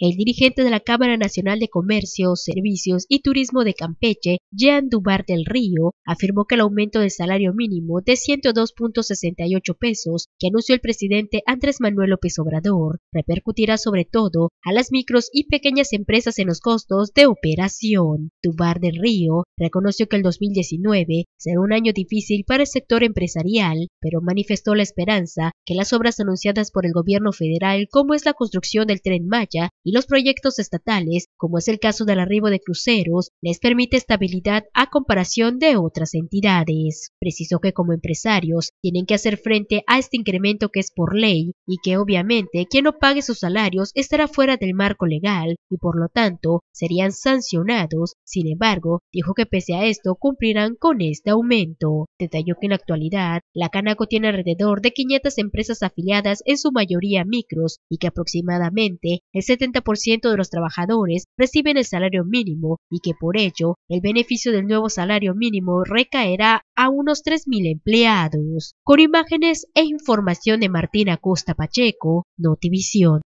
El dirigente de la Cámara Nacional de Comercio, Servicios y Turismo de Campeche, Jean Dubar del Río, afirmó que el aumento del salario mínimo de 102.68 pesos que anunció el presidente Andrés Manuel López Obrador repercutirá sobre todo a las micros y pequeñas empresas en los costos de operación. Dubar del Río reconoció que el 2019 será un año difícil para el sector empresarial, pero manifestó la esperanza que las obras anunciadas por el gobierno federal, como es la construcción del tren Maya los proyectos estatales, como es el caso del arribo de cruceros, les permite estabilidad a comparación de otras entidades. Precisó que como empresarios tienen que hacer frente a este incremento que es por ley y que obviamente quien no pague sus salarios estará fuera del marco legal y por lo tanto serían sancionados. Sin embargo, dijo que pese a esto cumplirán con este aumento. Detalló que en la actualidad la Canaco tiene alrededor de 500 empresas afiliadas en su mayoría micros y que aproximadamente el 70 ciento de los trabajadores reciben el salario mínimo y que por ello el beneficio del nuevo salario mínimo recaerá a unos 3.000 empleados. Con imágenes e información de Martina Costa Pacheco, Notivision.